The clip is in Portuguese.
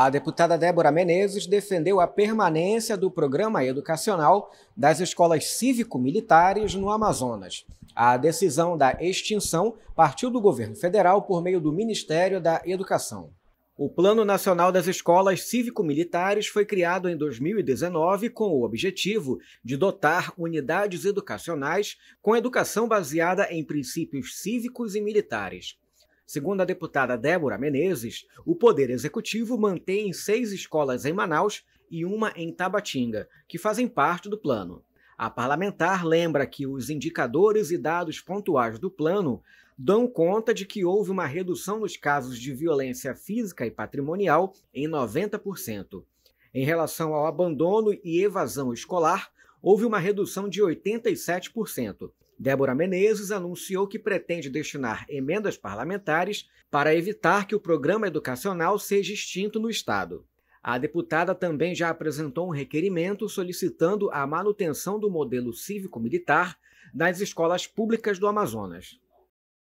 A deputada Débora Menezes defendeu a permanência do programa educacional das escolas cívico-militares no Amazonas. A decisão da extinção partiu do governo federal por meio do Ministério da Educação. O Plano Nacional das Escolas Cívico-Militares foi criado em 2019 com o objetivo de dotar unidades educacionais com educação baseada em princípios cívicos e militares. Segundo a deputada Débora Menezes, o Poder Executivo mantém seis escolas em Manaus e uma em Tabatinga, que fazem parte do plano. A parlamentar lembra que os indicadores e dados pontuais do plano dão conta de que houve uma redução nos casos de violência física e patrimonial em 90%. Em relação ao abandono e evasão escolar, houve uma redução de 87%. Débora Menezes anunciou que pretende destinar emendas parlamentares para evitar que o programa educacional seja extinto no Estado. A deputada também já apresentou um requerimento solicitando a manutenção do modelo cívico-militar nas escolas públicas do Amazonas.